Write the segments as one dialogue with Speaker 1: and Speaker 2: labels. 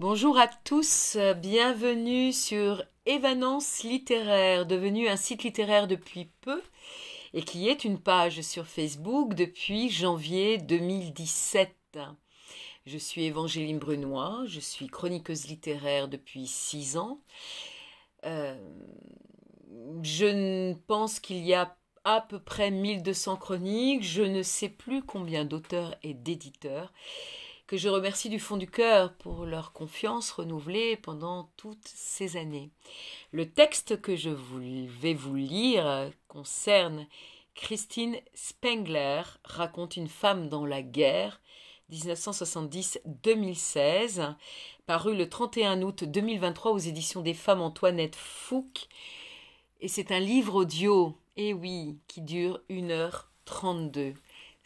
Speaker 1: Bonjour à tous, bienvenue sur Évanance littéraire, devenu un site littéraire depuis peu et qui est une page sur Facebook depuis janvier 2017. Je suis Évangéline Brunois, je suis chroniqueuse littéraire depuis six ans. Euh, je pense qu'il y a à peu près 1200 chroniques, je ne sais plus combien d'auteurs et d'éditeurs que je remercie du fond du cœur pour leur confiance renouvelée pendant toutes ces années. Le texte que je vais vous lire concerne Christine Spengler, raconte une femme dans la guerre, 1970-2016, paru le 31 août 2023 aux éditions des femmes Antoinette Fouque. Et c'est un livre audio, et oui, qui dure 1h32.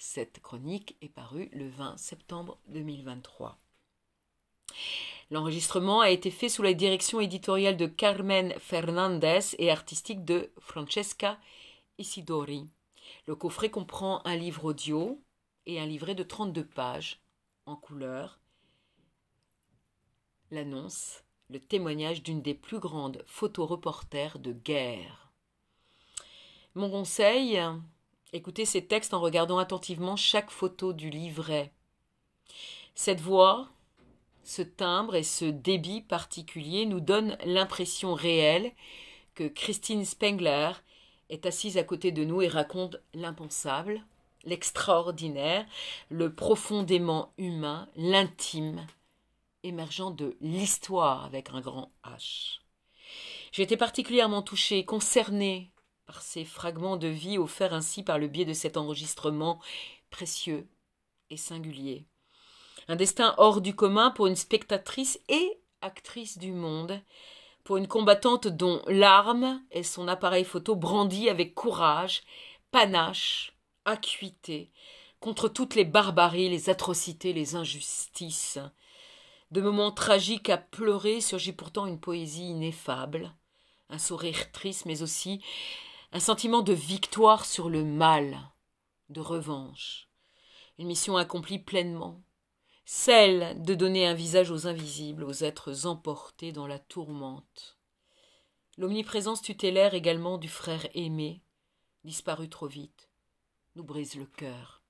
Speaker 1: Cette chronique est parue le 20 septembre 2023. L'enregistrement a été fait sous la direction éditoriale de Carmen Fernandez et artistique de Francesca Isidori. Le coffret comprend un livre audio et un livret de 32 pages en couleur, l'annonce, le témoignage d'une des plus grandes photoreporters de guerre. Mon conseil, Écoutez ces textes en regardant attentivement chaque photo du livret. Cette voix, ce timbre et ce débit particulier nous donnent l'impression réelle que Christine Spengler est assise à côté de nous et raconte l'impensable, l'extraordinaire, le profondément humain, l'intime, émergeant de l'histoire avec un grand H. J'ai été particulièrement touchée, concernée par ces fragments de vie offerts ainsi par le biais de cet enregistrement précieux et singulier. Un destin hors du commun pour une spectatrice et actrice du monde, pour une combattante dont l'arme est son appareil photo brandi avec courage, panache, acuité, contre toutes les barbaries, les atrocités, les injustices. De moments tragiques à pleurer surgit pourtant une poésie ineffable, un sourire triste, mais aussi un sentiment de victoire sur le mal, de revanche, une mission accomplie pleinement, celle de donner un visage aux invisibles, aux êtres emportés dans la tourmente. L'omniprésence tutélaire également du frère aimé, disparu trop vite, nous brise le cœur.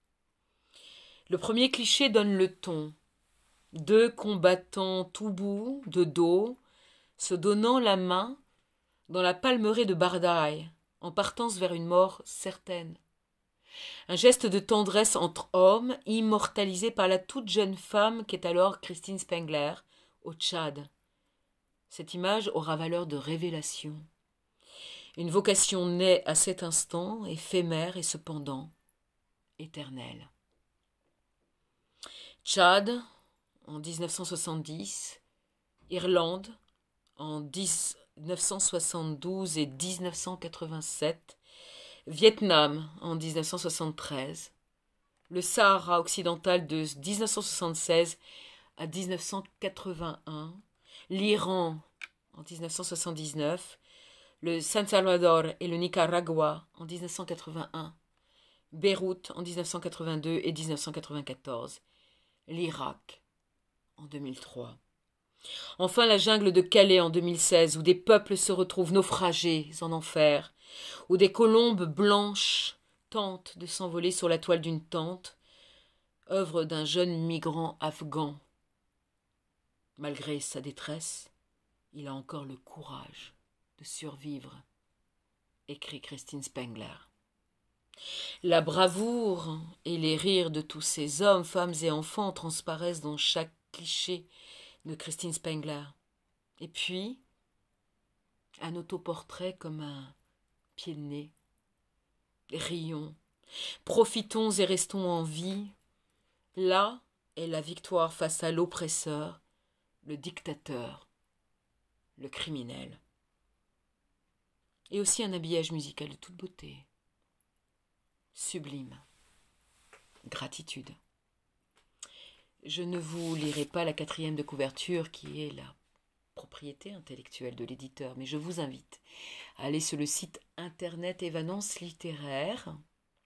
Speaker 1: Le premier cliché donne le ton. Deux combattants tout bout, de dos, se donnant la main dans la palmeraie de Bardaï, en partance vers une mort certaine. Un geste de tendresse entre hommes, immortalisé par la toute jeune femme qu'est alors Christine Spengler, au Tchad. Cette image aura valeur de révélation. Une vocation naît à cet instant, éphémère et cependant éternelle. Tchad, en 1970, Irlande, en 10, 1972 et 1987, Vietnam en 1973, le Sahara occidental de 1976 à 1981, l'Iran en 1979, le San Salvador et le Nicaragua en 1981, Beyrouth en 1982 et 1994, l'Irak en 2003. Enfin la jungle de Calais en 2016, où des peuples se retrouvent naufragés en enfer, où des colombes blanches tentent de s'envoler sur la toile d'une tente, œuvre d'un jeune migrant afghan. Malgré sa détresse, il a encore le courage de survivre, écrit Christine Spengler. La bravoure et les rires de tous ces hommes, femmes et enfants transparaissent dans chaque cliché de Christine Spengler. Et puis, un autoportrait comme un pied de nez. Rions, profitons et restons en vie. Là est la victoire face à l'oppresseur, le dictateur, le criminel. Et aussi un habillage musical de toute beauté. Sublime. Gratitude. Je ne vous lirai pas la quatrième de couverture qui est la propriété intellectuelle de l'éditeur, mais je vous invite à aller sur le site internet Evanance littéraire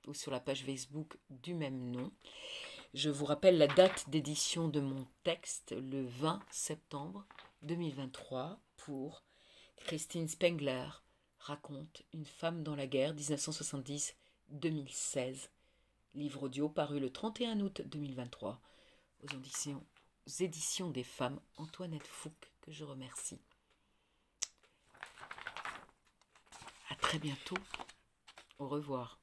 Speaker 1: ou sur la page Facebook du même nom. Je vous rappelle la date d'édition de mon texte, le 20 septembre 2023, pour Christine Spengler raconte Une femme dans la guerre 1970-2016, livre audio paru le 31 août 2023 aux éditions, des femmes Antoinette Fouque, que je remercie. À très bientôt. Au revoir.